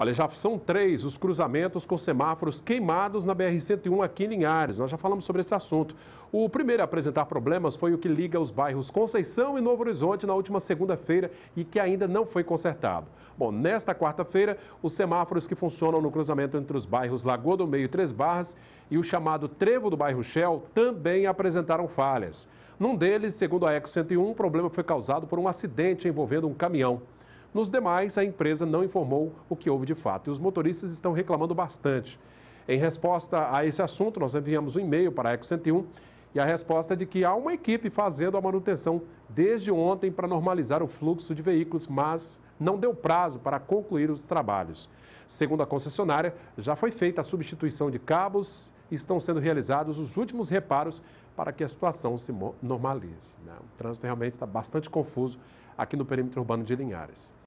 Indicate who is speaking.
Speaker 1: Olha, já são três os cruzamentos com semáforos queimados na BR-101 aqui em Linhares. Nós já falamos sobre esse assunto. O primeiro a apresentar problemas foi o que liga os bairros Conceição e Novo Horizonte na última segunda-feira e que ainda não foi consertado. Bom, nesta quarta-feira, os semáforos que funcionam no cruzamento entre os bairros Lagoa do Meio e Três Barras e o chamado Trevo do bairro Shell também apresentaram falhas. Num deles, segundo a Eco 101, o problema foi causado por um acidente envolvendo um caminhão. Nos demais, a empresa não informou o que houve de fato e os motoristas estão reclamando bastante. Em resposta a esse assunto, nós enviamos um e-mail para a Eco 101 e a resposta é de que há uma equipe fazendo a manutenção desde ontem para normalizar o fluxo de veículos, mas não deu prazo para concluir os trabalhos. Segundo a concessionária, já foi feita a substituição de cabos estão sendo realizados os últimos reparos para que a situação se normalize. Né? O trânsito realmente está bastante confuso aqui no perímetro urbano de Linhares.